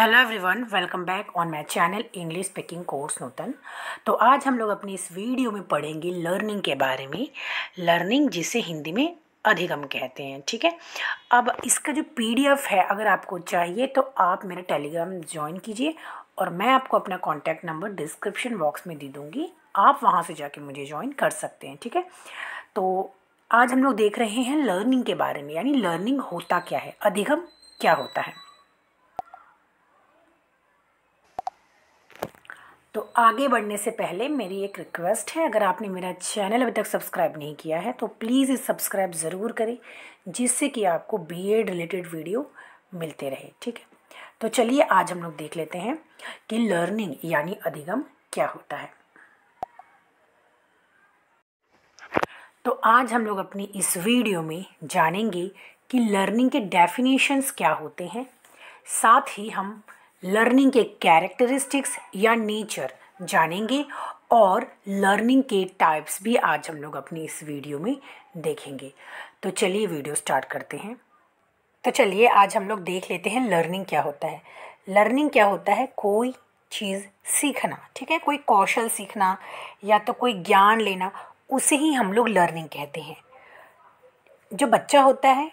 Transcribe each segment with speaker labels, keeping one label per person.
Speaker 1: hello everyone welcome back on my channel English speaking course Nutan तो आज हम लोग अपनी इस वीडियो में पढ़ेंगे लर्निंग के बारे में लर्निंग जिसे हिंदी में अधिगम कहते हैं ठीक है अब इसका जो पीडीएफ है अगर आपको चाहिए तो आप मेरा टेलीग्राम ज्वाइन कीजिए और मैं आपको अपना कॉन्टैक्ट नंबर डिस्क्रिप्शन बॉक्स में दे दूँगी आप वहाँ से जाके मुझे ज्वाइन कर सकते हैं ठीक है तो आज हम लोग देख रहे हैं लर्निंग के बारे में यानी लर्निंग होता क्या है अधिगम क्या होता है तो आगे बढ़ने से पहले मेरी एक रिक्वेस्ट है अगर आपने मेरा चैनल अभी तक सब्सक्राइब नहीं किया है तो प्लीज़ इस सब्सक्राइब ज़रूर करें जिससे कि आपको बीए रिलेटेड वीडियो मिलते रहे ठीक है तो चलिए आज हम लोग देख लेते हैं कि लर्निंग यानी अधिगम क्या होता है तो आज हम लोग अपनी इस वीडियो में जानेंगे कि लर्निंग के डेफिनेशंस क्या होते हैं साथ ही हम लर्निंग के कैरेक्टरिस्टिक्स या नेचर जानेंगे और लर्निंग के टाइप्स भी आज हम लोग अपनी इस वीडियो में देखेंगे तो चलिए वीडियो स्टार्ट करते हैं तो चलिए आज हम लोग देख लेते हैं लर्निंग क्या होता है लर्निंग क्या होता है कोई चीज़ सीखना ठीक है कोई कौशल सीखना या तो कोई ज्ञान लेना उसे ही हम लोग लर्निंग कहते हैं जो बच्चा होता है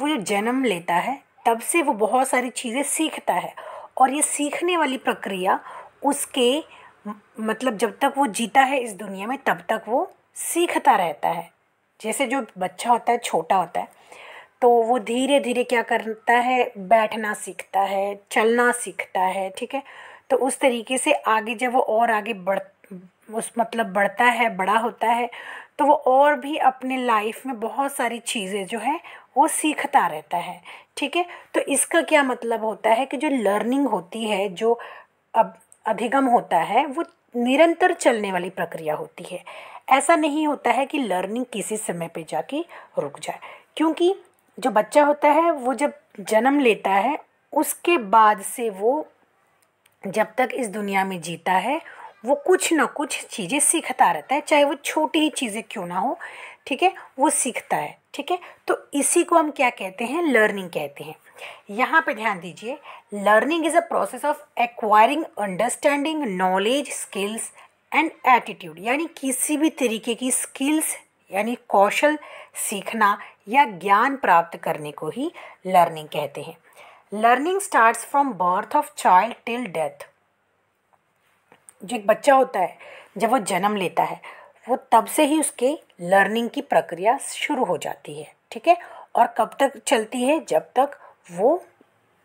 Speaker 1: वो जो जन्म लेता है तब से वो बहुत सारी चीज़ें सीखता है और ये सीखने वाली प्रक्रिया उसके मतलब जब तक वो जीता है इस दुनिया में तब तक वो सीखता रहता है जैसे जो बच्चा होता है छोटा होता है तो वो धीरे धीरे क्या करता है बैठना सीखता है चलना सीखता है ठीक है तो उस तरीके से आगे जब वो और आगे बढ़ उस मतलब बढ़ता है बड़ा होता है तो वो और भी अपने लाइफ में बहुत सारी चीज़ें जो है वो सीखता रहता है ठीक है तो इसका क्या मतलब होता है कि जो लर्निंग होती है जो अब अधिगम होता है वो निरंतर चलने वाली प्रक्रिया होती है ऐसा नहीं होता है कि लर्निंग किसी समय पे जाके रुक जाए क्योंकि जो बच्चा होता है वो जब जन्म लेता है उसके बाद से वो जब तक इस दुनिया में जीता है वो कुछ ना कुछ चीज़ें सीखता रहता है चाहे वो छोटी ही चीज़ें क्यों ना हो ठीक है वो सीखता है ठीक है तो इसी को हम क्या कहते हैं लर्निंग कहते हैं यहाँ पे ध्यान दीजिए learning is a process of acquiring understanding knowledge skills and attitude यानी किसी भी तरीके की स्किल्स यानी कौशल सीखना या ज्ञान प्राप्त करने को ही लर्निंग कहते हैं learning starts from birth of child till death जो एक बच्चा होता है जब वो जन्म लेता है वो तब से ही उसके लर्निंग की प्रक्रिया शुरू हो जाती है ठीक है और कब तक चलती है जब तक वो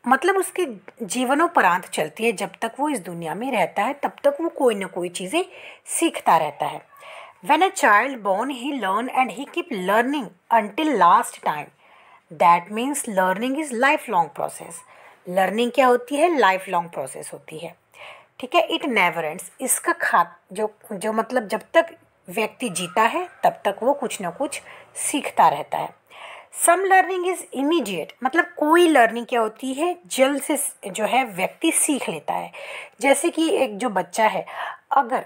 Speaker 1: मतलब उसके जीवनोपरांत चलती है जब तक वो इस दुनिया में रहता है तब तक वो कोई ना कोई चीज़ें सीखता रहता है when a child born he learn and he keep learning until last time that means learning is life long process learning क्या होती है लाइफ लॉन्ग प्रोसेस होती है ठीक है इट नेवर एंड्स इसका खा जो जो मतलब जब तक व्यक्ति जीता है तब तक वो कुछ ना कुछ सीखता रहता है सम लर्निंग इज़ इमीडिएट मतलब कोई लर्निंग क्या होती है जल्द से जो है व्यक्ति सीख लेता है जैसे कि एक जो बच्चा है अगर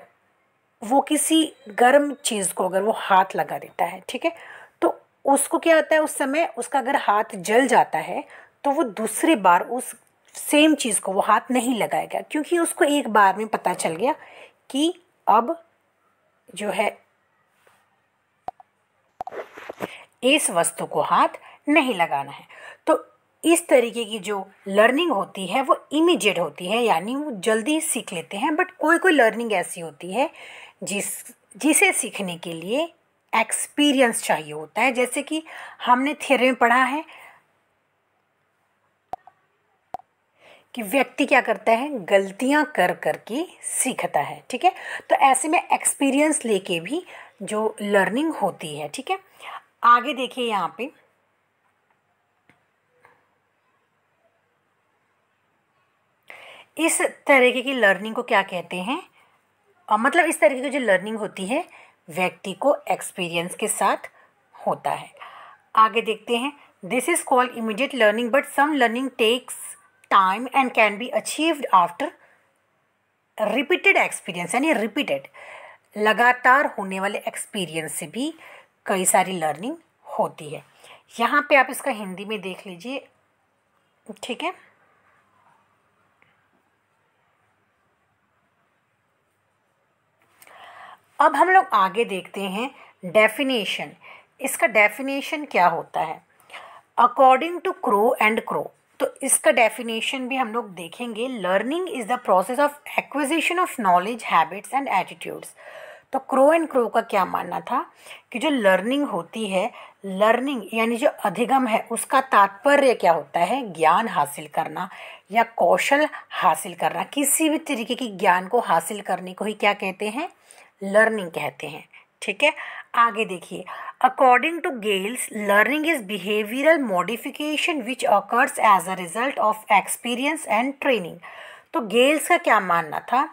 Speaker 1: वो किसी गर्म चीज़ को अगर वो हाथ लगा देता है ठीक है तो उसको क्या होता है उस समय उसका अगर हाथ जल जाता है तो वो दूसरी बार उस सेम चीज़ को वो हाथ नहीं लगाएगा क्योंकि उसको एक बार में पता चल गया कि अब जो है इस वस्तु को हाथ नहीं लगाना है तो इस तरीके की जो लर्निंग होती है वो इमीडिएट होती है यानी वो जल्दी सीख लेते हैं बट कोई कोई लर्निंग ऐसी होती है जिस जिसे सीखने के लिए एक्सपीरियंस चाहिए होता है जैसे कि हमने थियर में पढ़ा है कि व्यक्ति क्या करता है गलतियां कर कर के सीखता है ठीक है तो ऐसे में एक्सपीरियंस लेके भी जो लर्निंग होती है ठीक है आगे देखिए यहाँ पे इस तरीके की लर्निंग को क्या कहते हैं मतलब इस तरीके की जो लर्निंग होती है व्यक्ति को एक्सपीरियंस के साथ होता है आगे देखते हैं this is called immediate learning but some learning takes time and can be achieved after repeated experience यानी repeated लगातार होने वाले experience से भी कई सारी learning होती है यहाँ पे आप इसका हिंदी में देख लीजिए ठीक है अब हम लोग आगे देखते हैं डेफिनेशन इसका डेफिनेशन क्या होता है according to Crow and Crow तो इसका डेफिनेशन भी हम लोग देखेंगे learning is the process of acquisition of knowledge habits and attitudes तो क्रो एंड क्रो का क्या मानना था कि जो लर्निंग होती है लर्निंग यानी जो अधिगम है उसका तात्पर्य क्या होता है ज्ञान हासिल करना या कौशल हासिल करना किसी भी तरीके की ज्ञान को हासिल करने को ही क्या कहते हैं लर्निंग कहते हैं ठीक है आगे देखिए according to Gales learning is behavioural modification which occurs as a result of experience and training तो गेल्स का क्या मानना था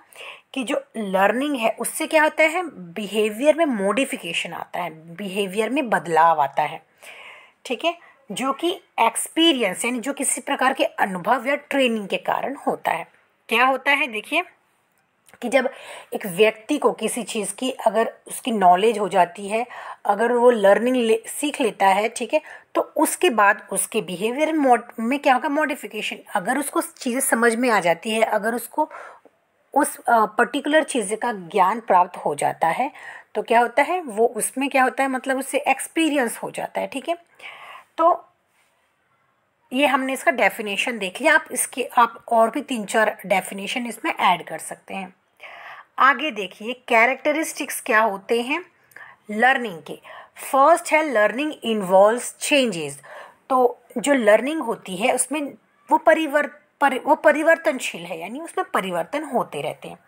Speaker 1: कि जो लर्निंग है उससे क्या होता है बिहेवियर में मॉडिफिकेशन आता है बिहेवियर में बदलाव आता है ठीक है जो कि एक्सपीरियंस यानी जो किसी प्रकार के अनुभव या ट्रेनिंग के कारण होता है क्या होता है देखिए कि जब एक व्यक्ति को किसी चीज़ की अगर उसकी नॉलेज हो जाती है अगर वो लर्निंग ले, सीख लेता है ठीक है तो उसके बाद उसके बिहेवियर में क्या होगा मॉडिफिकेशन अगर उसको चीज़ें समझ में आ जाती है अगर उसको उस पर्टिकुलर चीज़ का ज्ञान प्राप्त हो जाता है तो क्या होता है वो उसमें क्या होता है मतलब उससे एक्सपीरियंस हो जाता है ठीक है तो ये हमने इसका डेफिनेशन देख लिया आप इसके आप और भी तीन चार डेफिनेशन इसमें ऐड कर सकते हैं आगे देखिए कैरेक्टरिस्टिक्स क्या होते हैं लर्निंग के फर्स्ट है लर्निंग इन्वॉल्व चेंजेस तो जो लर्निंग होती है उसमें वो परिवर्त पर, वो परिवर्तनशील है यानी उसमें परिवर्तन होते रहते हैं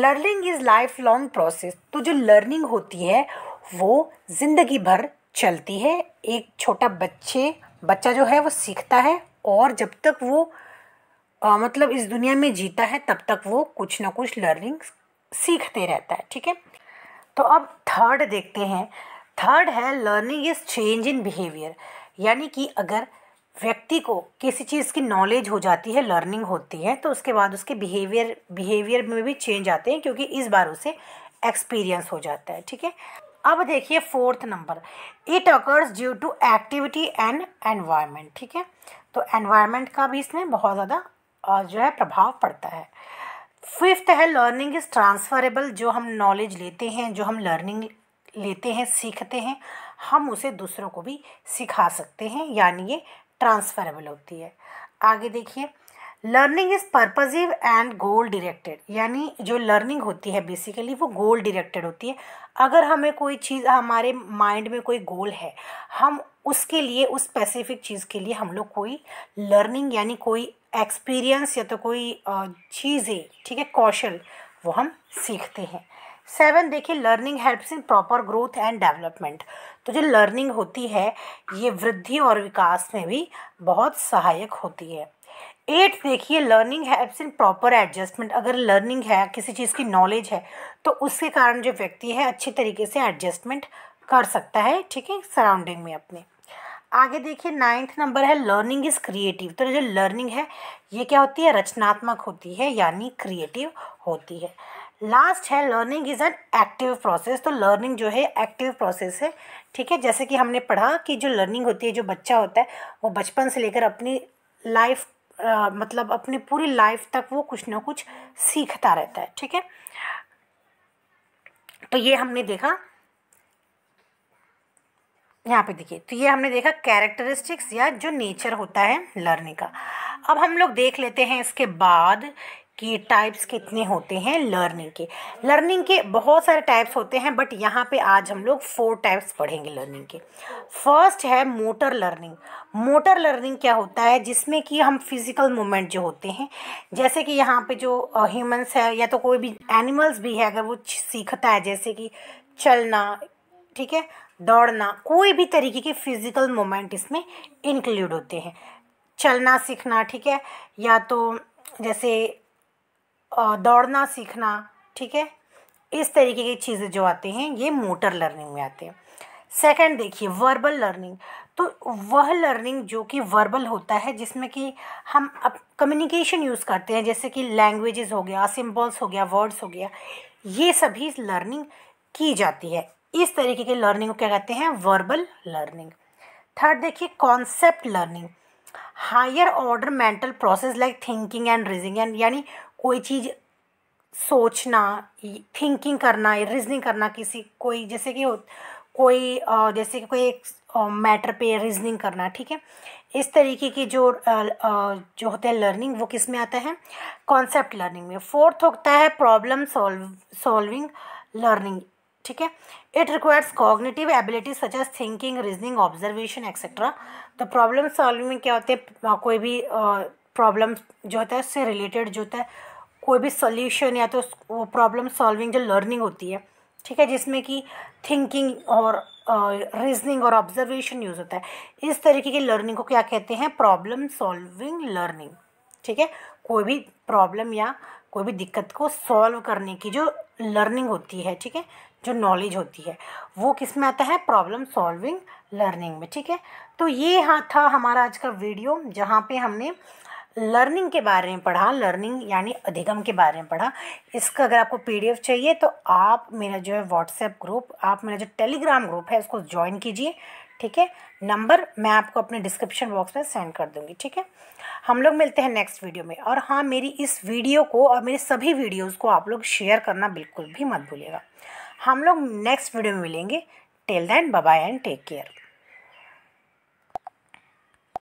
Speaker 1: learning is life long process तो जो लर्निंग होती है वो ज़िंदगी भर चलती है एक छोटा बच्चे बच्चा जो है वो सीखता है और जब तक वो आ, मतलब इस दुनिया में जीता है तब तक वो कुछ ना कुछ लर्निंग सीखते रहता है ठीक है तो अब थर्ड देखते हैं थर्ड है learning is change in behaviour यानी कि अगर व्यक्ति को किसी चीज़ की नॉलेज हो जाती है लर्निंग होती है तो उसके बाद उसके बिहेवियर बिहेवियर में भी चेंज आते हैं क्योंकि इस बार उसे एक्सपीरियंस हो जाता है ठीक है अब देखिए fourth number it occurs due to activity and environment ठीक है तो एनवायरनमेंट का भी इसमें बहुत ज़्यादा जो है प्रभाव पड़ता है फिफ्थ है लर्निंग इज़ ट्रांसफरेबल जो हम नॉलेज लेते हैं जो हम लर्निंग लेते हैं सीखते हैं हम उसे दूसरों को भी सिखा सकते हैं यानी ये ट्रांसफरेबल होती है आगे देखिए learning is purposive and goal directed यानी जो लर्निंग होती है बेसिकली वो गोल डिरेक्टेड होती है अगर हमें कोई चीज़ हमारे माइंड में कोई गोल है हम उसके लिए उस स्पेसिफिक चीज़ के लिए हम लोग कोई लर्निंग यानी कोई एक्सपीरियंस या तो कोई चीज़ें ठीक है कौशल वो हम सीखते हैं सेवन देखिए learning helps in proper growth and development तो जो लर्निंग होती है ये वृद्धि और विकास में भी बहुत सहायक होती है एट देखिए लर्निंग है इन प्रॉपर एडजस्टमेंट अगर लर्निंग है किसी चीज़ की नॉलेज है तो उसके कारण जो व्यक्ति है अच्छे तरीके से एडजस्टमेंट कर सकता है ठीक है सराउंडिंग में अपने आगे देखिए नाइन्थ नंबर है लर्निंग इज़ क्रिएटिव तो जो लर्निंग है ये क्या होती है रचनात्मक होती है यानी क्रिएटिव होती है लास्ट है learning is an active process तो लर्निंग जो है एक्टिव प्रोसेस है ठीक है जैसे कि हमने पढ़ा कि जो लर्निंग होती है जो बच्चा होता है वो बचपन से लेकर अपनी लाइफ मतलब अपनी पूरी लाइफ तक वो कुछ ना कुछ सीखता रहता है ठीक है तो ये हमने देखा यहाँ पे देखिए तो ये हमने देखा कैरेक्टरिस्टिक्स या जो नेचर होता है लर्निंग का अब हम लोग देख लेते हैं इसके बाद कि टाइप्स कितने होते हैं लर्निंग के लर्निंग के बहुत सारे टाइप्स होते हैं बट यहाँ पे आज हम लोग फोर टाइप्स पढ़ेंगे लर्निंग के फर्स्ट है मोटर लर्निंग मोटर लर्निंग क्या होता है जिसमें कि हम फिज़िकल मूवमेंट जो होते हैं जैसे कि यहाँ पे जो ह्यूमंस है या तो कोई भी एनिमल्स भी है अगर वो सीखता है जैसे कि चलना ठीक है दौड़ना कोई भी तरीके के फिज़िकल मोमेंट इसमें इंक्लूड होते हैं चलना सीखना ठीक है या तो जैसे दौड़ना सीखना ठीक है इस तरीके की चीज़ें जो आते हैं ये मोटर लर्निंग में आते हैं सेकंड देखिए वर्बल लर्निंग तो वह लर्निंग जो कि वर्बल होता है जिसमें कि हम अब कम्युनिकेशन यूज़ करते हैं जैसे कि लैंग्वेजेस हो गया सिम्बल्स हो गया वर्ड्स हो गया ये सभी लर्निंग की जाती है इस तरीके के लर्निंग को क्या कहते हैं वर्बल लर्निंग थर्ड देखिए concept learning higher order mental process like thinking and reasoning and यानी कोई चीज़ सोचना थिंकिंग करना रीजनिंग करना किसी कोई जैसे कि कोई जैसे कि कोई एक मैटर पे रीजनिंग करना ठीक है इस तरीके की जो जो होते हैं लर्निंग वो किस में आता है कॉन्सेप्ट लर्निंग में फोर्थ होता है प्रॉब्लम सॉल्व सॉल्विंग लर्निंग ठीक है it requires cognitive ability such as thinking reasoning observation etcetera तो प्रॉब्लम सॉल्विंग में क्या होते हैं कोई भी प्रॉब्लम जो होता है उससे रिलेटेड जो होता है कोई भी सोल्यूशन या तो वो प्रॉब्लम सॉल्विंग जो लर्निंग होती है ठीक है जिसमें कि थिंकिंग और रीजनिंग और ऑब्जर्वेशन यूज़ होता है इस तरीके की लर्निंग को क्या कहते हैं प्रॉब्लम सॉल्विंग लर्निंग ठीक है कोई भी प्रॉब्लम या कोई भी दिक्कत को सॉल्व करने की जो लर्निंग होती है ठीक है जो नॉलेज होती है वो किस में आता है प्रॉब्लम सॉल्विंग लर्निंग में ठीक है तो ये हाँ था हमारा आज का वीडियो जहाँ पे हमने लर्निंग के बारे में पढ़ा लर्निंग यानी अधिगम के बारे में पढ़ा इसका अगर आपको पी चाहिए तो आप मेरा जो है व्हाट्सएप ग्रुप आप मेरा जो टेलीग्राम ग्रुप है उसको ज्वाइन कीजिए ठीक है नंबर मैं आपको अपने डिस्क्रिप्शन बॉक्स में सेंड कर दूंगी ठीक है हम लोग मिलते हैं नेक्स्ट वीडियो में और हाँ मेरी इस वीडियो को और मेरे सभी वीडियोज़ को आप लोग शेयर करना बिल्कुल भी मत भूलिएगा हम लोग नेक्स्ट वीडियो में मिलेंगे till then bye and take care